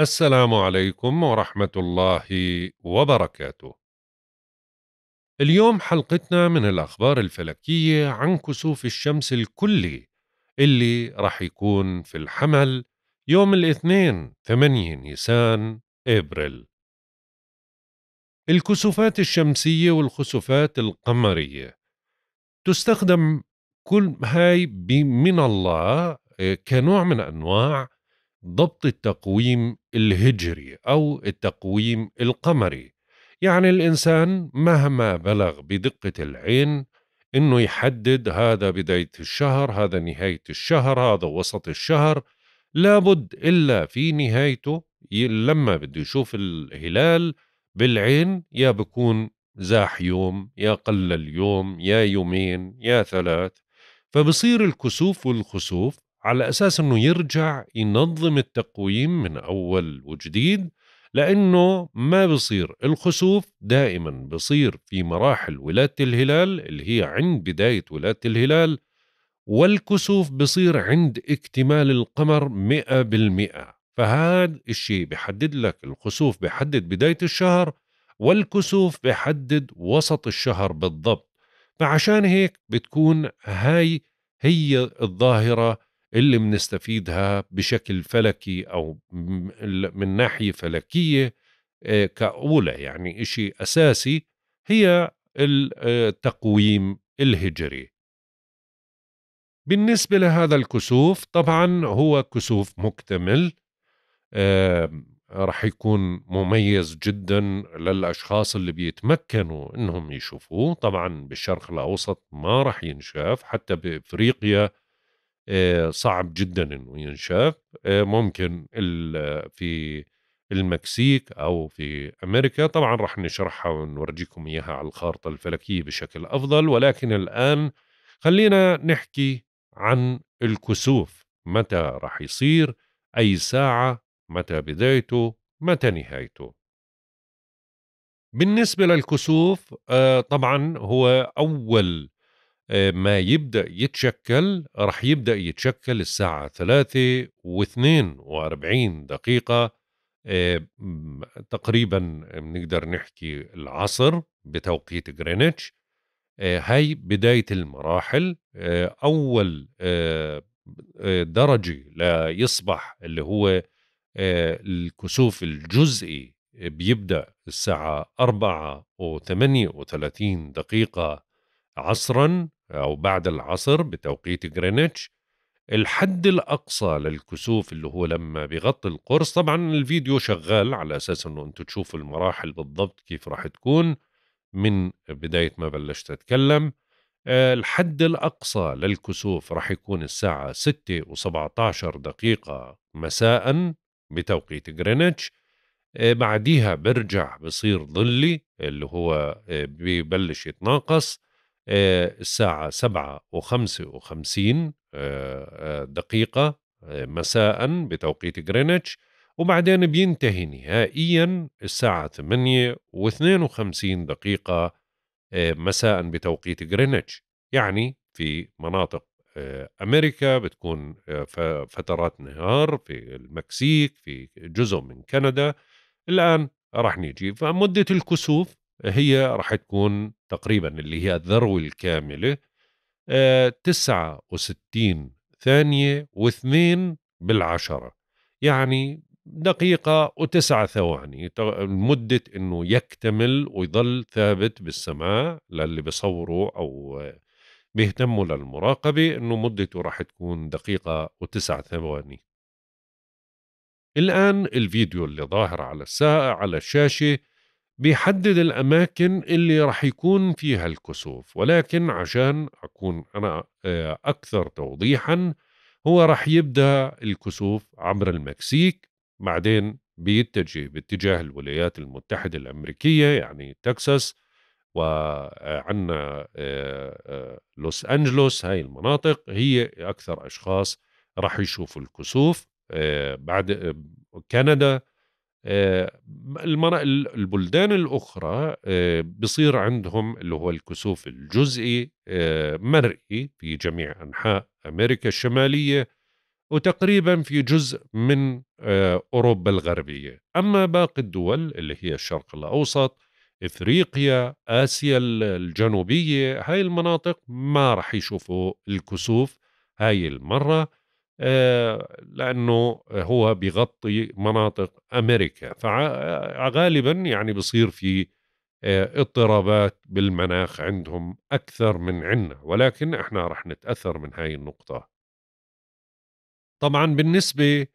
السلام عليكم ورحمة الله وبركاته. اليوم حلقتنا من الأخبار الفلكية عن كسوف الشمس الكلي اللي رح يكون في الحمل يوم الاثنين 8 نيسان ابريل. الكسوفات الشمسية والخسوفات القمرية تستخدم كل هاي من الله آه، كنوع من أنواع ضبط التقويم الهجري أو التقويم القمري يعني الإنسان مهما بلغ بدقة العين إنه يحدد هذا بداية الشهر هذا نهاية الشهر هذا وسط الشهر لابد إلا في نهايته لما بده يشوف الهلال بالعين يا بكون زاح يوم يا قل اليوم يا يومين يا ثلاث فبصير الكسوف والخسوف على اساس انه يرجع ينظم التقويم من اول وجديد لانه ما بصير الخسوف دائما بصير في مراحل ولاده الهلال اللي هي عند بدايه ولاده الهلال والكسوف بصير عند اكتمال القمر مئة بالمئة فهذا الشيء بحدد لك الخسوف بحدد بداية الشهر والكسوف بحدد وسط الشهر بالضبط فعشان هيك بتكون هاي هي الظاهرة اللي بنستفيدها بشكل فلكي أو من ناحية فلكية آه، كأولى يعني إشي أساسي هي آه، التقويم الهجري بالنسبة لهذا الكسوف طبعا هو كسوف مكتمل رح يكون مميز جدا للأشخاص اللي بيتمكنوا إنهم يشوفوه طبعا بالشرق الأوسط ما رح ينشاف حتى بإفريقيا آه، صعب جدا انه ينشاف آه، ممكن في المكسيك او في امريكا طبعا راح نشرحها ونورجيكم اياها على الخارطه الفلكيه بشكل افضل ولكن الان خلينا نحكي عن الكسوف متى راح يصير اي ساعه متى بدايته متى نهايته بالنسبه للكسوف آه، طبعا هو اول آه، ما يبدأ يتشكل رح يبدأ يتشكل الساعة 3 و42 دقيقة آه، تقريبا بنقدر نحكي العصر بتوقيت غرينتش آه، هاي بداية المراحل أول درجة ليصبح اللي هو الكسوف الجزئي بيبدأ الساعة 4 و38 دقيقة عصرا أو بعد العصر بتوقيت جرينتش الحد الأقصى للكسوف اللي هو لما بيغطي القرص طبعا الفيديو شغال على أساس أنه أنتوا تشوفوا المراحل بالضبط كيف راح تكون من بداية ما بلشت أتكلم آه، الحد الأقصى للكسوف راح يكون الساعة 6 و17 دقيقة مساء بتوقيت جرينتش آه، بعديها برجع بصير ظلي اللي هو آه، ببلش يتناقص آه، الساعة سبعة وخمسة وخمسين آه، آه، دقيقة مساء بتوقيت غرينتش وبعدين بينتهي نهائيا الساعة ثمانية واثنين وخمسين دقيقة مساء بتوقيت غرينتش يعني في مناطق أمريكا بتكون فترات نهار في المكسيك في جزء من كندا الآن راح نيجي فمدة الكسوف هي راح تكون تقريبا اللي هي الذروة الكاملة آه 69 ثانية واثنين بالعشرة يعني دقيقة وتسعة ثواني مدة انه يكتمل ويظل ثابت بالسماء للي بصوروا او بيهتموا للمراقبة انه مدته راح تكون دقيقة وتسعة ثواني الآن الفيديو اللي ظاهر على الساعة على الشاشة بيحدد الأماكن اللي راح يكون فيها الكسوف ولكن عشان أكون أنا آه، أكثر توضيحا هو راح يبدأ الكسوف عبر المكسيك بعدين بيتجه باتجاه الولايات المتحدة الأمريكية يعني تكساس وعنا آه، آه، لوس أنجلوس هاي المناطق هي أكثر أشخاص راح يشوفوا الكسوف بعد كندا آه، البلدان الأخرى آه، بصير عندهم اللي هو الكسوف الجزئي آه، مرئي في جميع أنحاء أمريكا الشمالية وتقريبا في جزء من أوروبا الغربية أما باقي الدول اللي هي الشرق الأوسط إفريقيا آسيا الجنوبية هاي المناطق ما رح يشوفوا الكسوف هاي المرة آه، لانه هو بيغطي مناطق امريكا فغالبا آه، يعني بصير في آه، اضطرابات بالمناخ عندهم اكثر من عنا ولكن احنا رح نتاثر من هاي النقطه طبعا بالنسبه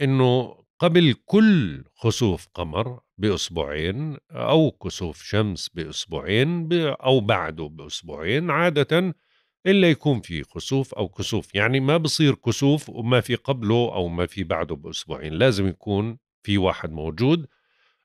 انه قبل كل خسوف قمر باسبوعين او كسوف شمس باسبوعين او بعده باسبوعين عاده إلا يكون في خسوف أو كسوف يعني ما بصير كسوف وما في قبله أو ما في بعده بأسبوعين لازم يكون في واحد موجود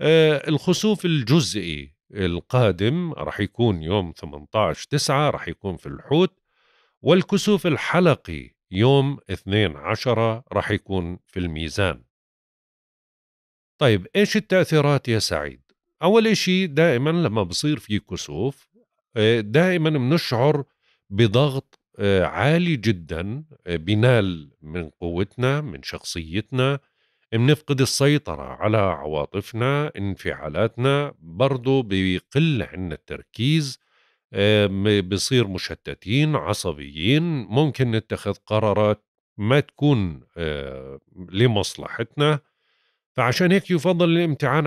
آه الخسوف الجزئي القادم رح يكون يوم 18 9 رح يكون في الحوت والكسوف الحلقي يوم 2 10 رح يكون في الميزان طيب ايش التأثيرات يا سعيد أول إشي دائما لما بصير في كسوف آه، دائما بنشعر بضغط آه، عالي جدا آه، بينال من قوتنا من شخصيتنا بنفقد السيطرة على عواطفنا انفعالاتنا برضو بقل عنا التركيز بصير مشتتين عصبيين ممكن نتخذ قرارات ما تكون آه، لمصلحتنا فعشان هيك يفضل الامتعان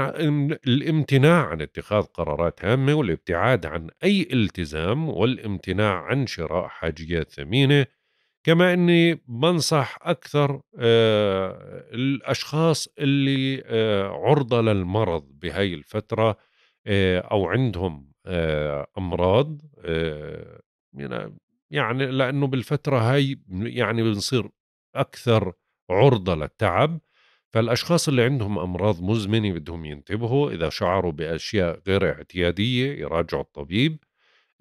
الامتناع عن اتخاذ قرارات هامة والابتعاد عن أي التزام والامتناع عن شراء حاجيات ثمينة كما أني بنصح أكثر آه، الأشخاص اللي آه، عرضة للمرض بهاي الفترة آه، أو عندهم أمراض يعني لأنه بالفترة هاي يعني بنصير أكثر عرضة للتعب فالأشخاص اللي عندهم أمراض مزمنة بدهم ينتبهوا إذا شعروا بأشياء غير اعتيادية يراجعوا الطبيب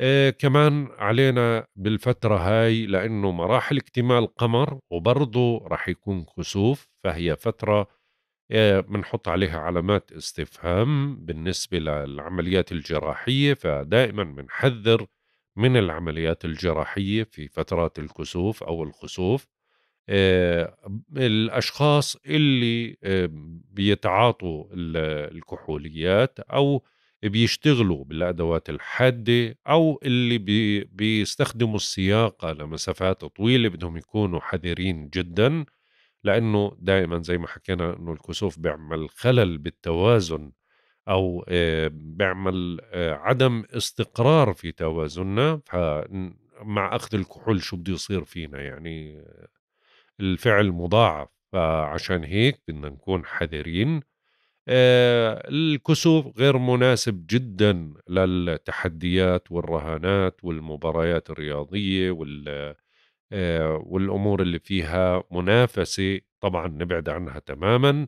آه كمان علينا بالفترة هاي لأنه مراحل اكتمال قمر وبرضه رح يكون كسوف فهي فترة بنحط آه عليها علامات استفهام بالنسبة للعمليات الجراحية فدائما بنحذر من العمليات الجراحية في فترات الكسوف أو الخسوف آه، الاشخاص اللي آه، بيتعاطوا الكحوليات او بيشتغلوا بالادوات الحاده او اللي بيستخدموا السياقه لمسافات طويله بدهم يكونوا حذرين جدا لانه دائما زي ما حكينا انه الكسوف بيعمل خلل بالتوازن او آه، بيعمل عدم استقرار في توازننا فمع اخذ الكحول شو بده يصير فينا يعني الفعل مضاعف فعشان هيك بدنا نكون حذرين آه، الكسوف غير مناسب جدا للتحديات والرهانات والمباريات الرياضية آه، والأمور اللي فيها منافسة طبعا نبعد عنها تماما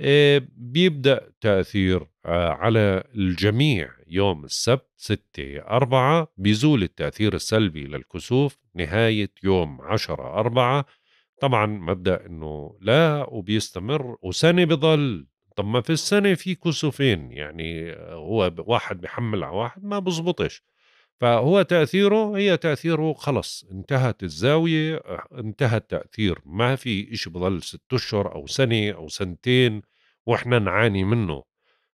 آه، بيبدأ تأثير على الجميع يوم السبت 6 4 بيزول التأثير السلبي للكسوف نهاية يوم 10 4 طبعا مبدا انه لا وبيستمر وسنه بضل طب ما في السنه في كسوفين يعني هو واحد بحمل على واحد ما بزبطش فهو تاثيره هي تاثيره خلص انتهت الزاويه انتهى التاثير ما في شيء بضل ست اشهر او سنه او سنتين واحنا نعاني منه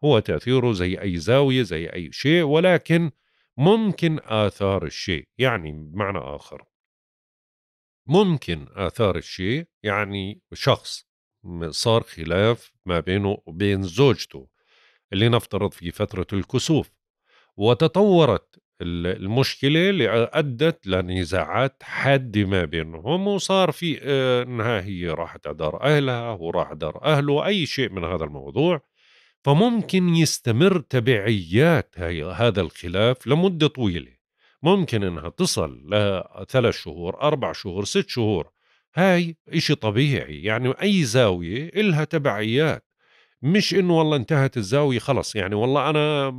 هو تاثيره زي اي زاويه زي اي شيء ولكن ممكن اثار الشيء يعني بمعنى اخر ممكن آثار الشيء يعني شخص صار خلاف ما بينه وبين زوجته اللي نفترض في فترة الكسوف وتطورت المشكلة اللي أدت لنزاعات حادة ما بينهم وصار في إنها آه، هي راحت على دار أهلها وراح دار أهله أي شيء من هذا الموضوع فممكن يستمر تبعيات هذا الخلاف لمدة طويلة ممكن انها تصل لثلاث شهور اربع شهور ست شهور هاي اشي طبيعي يعني اي زاوية الها تبعيات مش انه والله انتهت الزاوية خلص يعني والله انا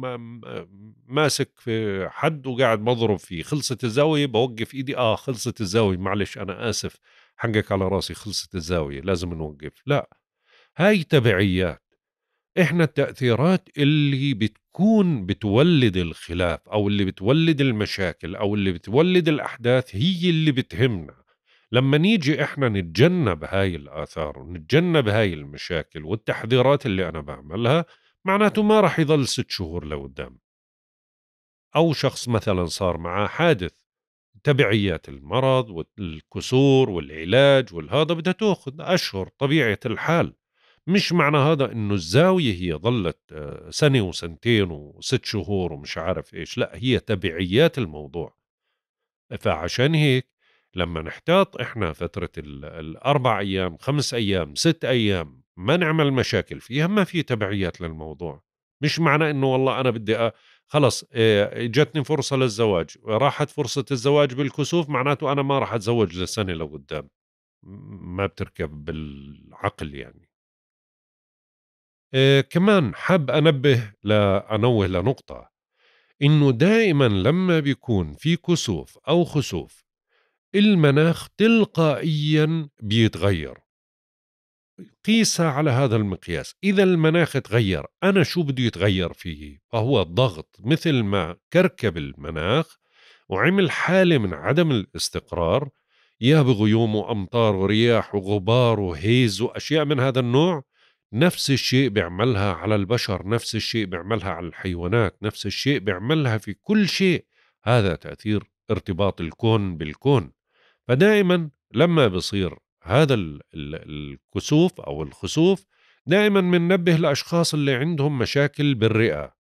ماسك في حد وقاعد بضرب فيه خلصت الزاوية بوقف ايدي اه خلصت الزاوية معلش انا اسف حقك على راسي خلصت الزاوية لازم نوقف لا هاي تبعيات احنا التأثيرات اللي بتكون بتولد الخلاف او اللي بتولد المشاكل او اللي بتولد الاحداث هي اللي بتهمنا لما نيجي احنا نتجنب هاي الاثار ونتجنب هاي المشاكل والتحذيرات اللي انا بعملها معناته ما راح يضل ست شهور لقدام او شخص مثلا صار معاه حادث تبعيات المرض والكسور والعلاج والهذا بدها تاخذ اشهر طبيعه الحال مش معنى هذا انه الزاويه هي ظلت آه، سنه وسنتين وست شهور ومش عارف ايش لا هي تبعيات الموضوع فعشان هيك لما نحتاط احنا فتره الاربع ايام خمس ايام ست ايام ما نعمل مشاكل فيها ما في تبعيات للموضوع مش معنى انه والله انا بدي خلص آه، جتني فرصه للزواج راحت فرصه الزواج بالكسوف معناته انا ما راح اتزوج لسنه لقدام ما بتركب بالعقل يعني آه، كمان حاب أنبه لأنوه لنقطة إنه دائما لما بيكون في كسوف أو خسوف المناخ تلقائيا بيتغير قيسها على هذا المقياس إذا المناخ تغير أنا شو بده يتغير فيه فهو ضغط مثل ما كركب المناخ وعمل حالة من عدم الاستقرار يا بغيوم وأمطار ورياح وغبار وهيز وأشياء من هذا النوع نفس الشيء بيعملها على البشر نفس الشيء بيعملها على الحيوانات نفس الشيء بيعملها في كل شيء هذا تأثير ارتباط الكون بالكون فدائما لما بصير هذا الكسوف أو الخسوف دائما بننبه الأشخاص اللي عندهم مشاكل بالرئة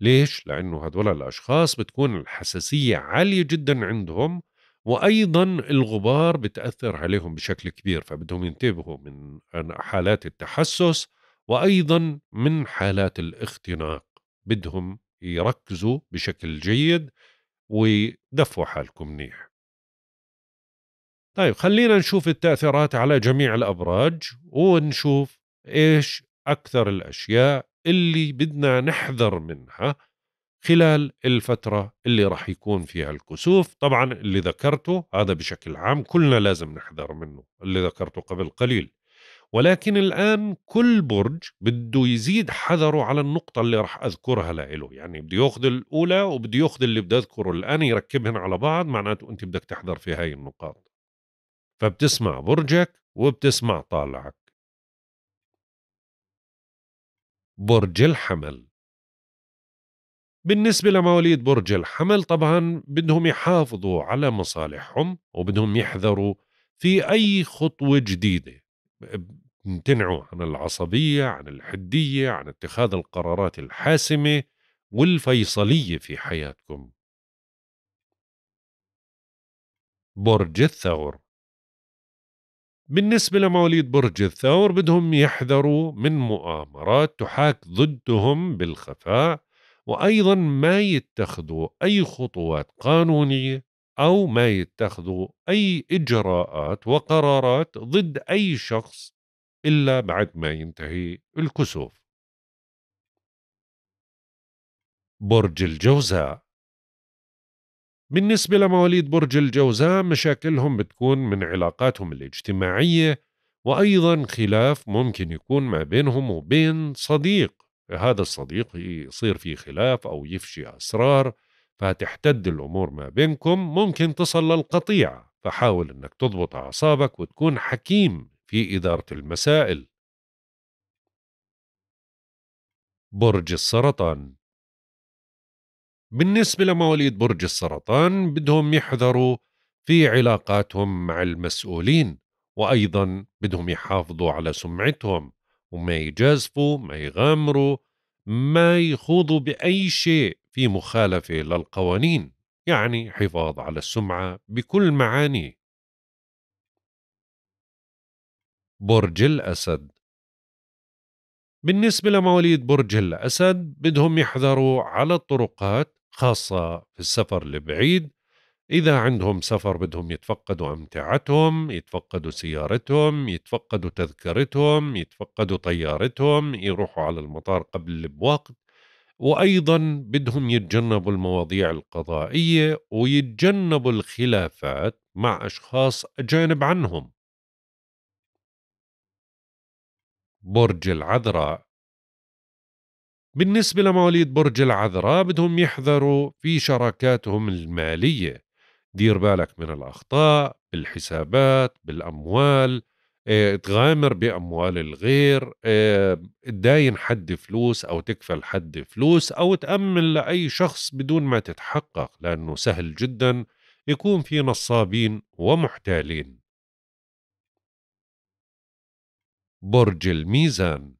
ليش؟ لأنه هذول الأشخاص بتكون الحساسية عالية جدا عندهم وايضا الغبار بتاثر عليهم بشكل كبير فبدهم ينتبهوا من حالات التحسس وايضا من حالات الاختناق بدهم يركزوا بشكل جيد ودفوا حالكم منيح طيب خلينا نشوف التاثيرات على جميع الابراج ونشوف ايش اكثر الاشياء اللي بدنا نحذر منها خلال الفترة اللي راح يكون فيها الكسوف طبعا اللي ذكرته هذا بشكل عام كلنا لازم نحذر منه اللي ذكرته قبل قليل ولكن الآن كل برج بده يزيد حذره على النقطة اللي راح أذكرها لإله يعني بده يأخذ الأولى وبده يأخذ اللي بده أذكره الآن يركبهن على بعض معناته أنت بدك تحذر في هاي النقاط فبتسمع برجك وبتسمع طالعك برج الحمل بالنسبة لمواليد برج الحمل طبعا بدهم يحافظوا على مصالحهم وبدهم يحذروا في أي خطوة جديدة امتنعوا عن العصبية عن الحدية عن اتخاذ القرارات الحاسمة والفيصلية في حياتكم برج الثور بالنسبة لمواليد برج الثور بدهم يحذروا من مؤامرات تحاك ضدهم بالخفاء وأيضا ما يتخذوا أي خطوات قانونية أو ما يتخذوا أي إجراءات وقرارات ضد أي شخص إلا بعد ما ينتهي الكسوف برج الجوزاء بالنسبة لمواليد برج الجوزاء مشاكلهم بتكون من علاقاتهم الاجتماعية وأيضا خلاف ممكن يكون ما بينهم وبين صديق هذا الصديق يصير في خلاف أو يفشي أسرار فهتحتد الأمور ما بينكم ممكن تصل للقطيعة فحاول أنك تضبط أعصابك وتكون حكيم في إدارة المسائل برج السرطان بالنسبة لمواليد برج السرطان بدهم يحذروا في علاقاتهم مع المسؤولين وأيضا بدهم يحافظوا على سمعتهم وما يجازفوا ما يغامروا ما يخوضوا بأي شيء في مخالفة للقوانين يعني حفاظ على السمعة بكل معانيه برج الأسد بالنسبة لمواليد برج الأسد بدهم يحذروا على الطرقات خاصة في السفر البعيد إذا عندهم سفر بدهم يتفقدوا أمتعتهم يتفقدوا سيارتهم يتفقدوا تذكرتهم يتفقدوا طيارتهم يروحوا على المطار قبل بوقت وأيضا بدهم يتجنبوا المواضيع القضائية ويتجنبوا الخلافات مع أشخاص أجانب عنهم برج العذراء بالنسبة لمواليد برج العذراء بدهم يحذروا في شراكاتهم المالية دير بالك من الأخطاء بالحسابات بالأموال تغامر بأموال الغير تداين حد فلوس أو تكفل حد فلوس أو تأمن لأي شخص بدون ما تتحقق لأنه سهل جدا يكون في نصابين ومحتالين برج الميزان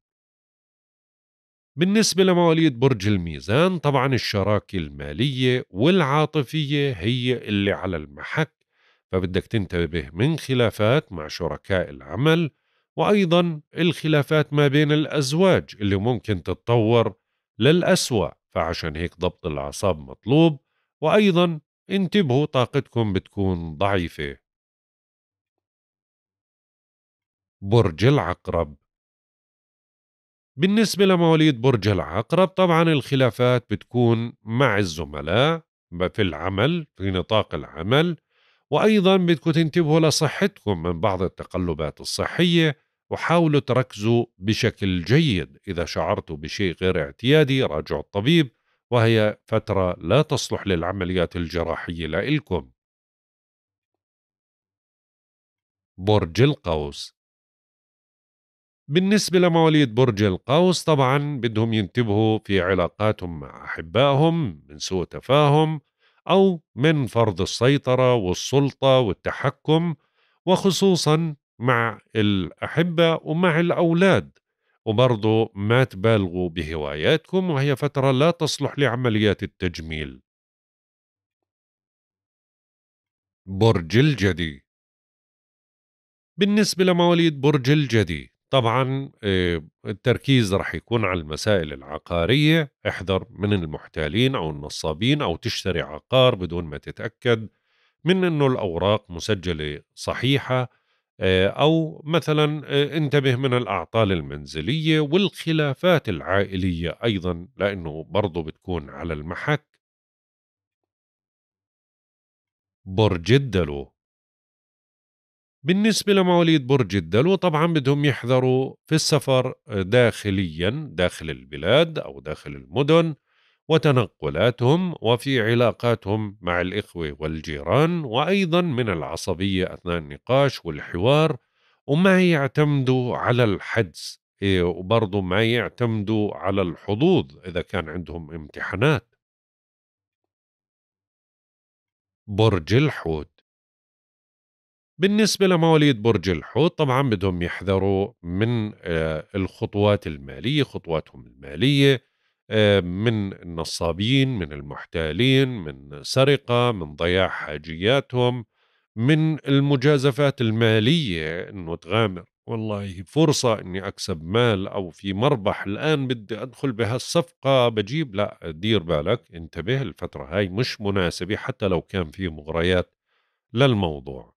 بالنسبة لمواليد برج الميزان طبعا الشراكة المالية والعاطفية هي اللي على المحك فبدك تنتبه من خلافات مع شركاء العمل وأيضا الخلافات ما بين الأزواج اللي ممكن تتطور للأسوأ فعشان هيك ضبط الأعصاب مطلوب وأيضا انتبهوا طاقتكم بتكون ضعيفة برج العقرب بالنسبة لمواليد برج العقرب طبعا الخلافات بتكون مع الزملاء في العمل في نطاق العمل وأيضا بدكم تنتبهوا لصحتكم من بعض التقلبات الصحية وحاولوا تركزوا بشكل جيد إذا شعرتوا بشيء غير اعتيادي راجعوا الطبيب وهي فترة لا تصلح للعمليات الجراحية لإلكم برج القوس بالنسبة لمواليد برج القوس طبعا بدهم ينتبهوا في علاقاتهم مع أحبائهم من سوء تفاهم أو من فرض السيطرة والسلطة والتحكم وخصوصا مع الأحبة ومع الأولاد وبرضه ما تبالغوا بهواياتكم وهي فترة لا تصلح لعمليات التجميل برج الجدي بالنسبة لمواليد برج الجدي طبعا آه، التركيز رح يكون على المسائل العقارية احذر من المحتالين أو النصابين أو تشتري عقار بدون ما تتأكد من أنه الأوراق مسجلة صحيحة آه، أو مثلا آه، انتبه من الأعطال المنزلية والخلافات العائلية أيضا لأنه برضو بتكون على المحك برج الدلو بالنسبة لمواليد برج الدلو طبعا بدهم يحذروا في السفر داخليا داخل البلاد أو داخل المدن وتنقلاتهم وفي علاقاتهم مع الإخوة والجيران وأيضا من العصبية أثناء النقاش والحوار وما يعتمدوا على الحدس إيه، وبرضه ما يعتمدوا على الحظوظ إذا كان عندهم امتحانات برج الحوت بالنسبة لمواليد برج الحوت طبعا بدهم يحذروا من آه، الخطوات المالية خطواتهم المالية آه، من النصابين من المحتالين من سرقة من ضياع حاجياتهم من المجازفات المالية انه تغامر والله فرصة اني اكسب مال او في مربح الان بدي ادخل بهالصفقة بجيب لا دير بالك انتبه الفترة هاي مش مناسبة حتى لو كان في مغريات للموضوع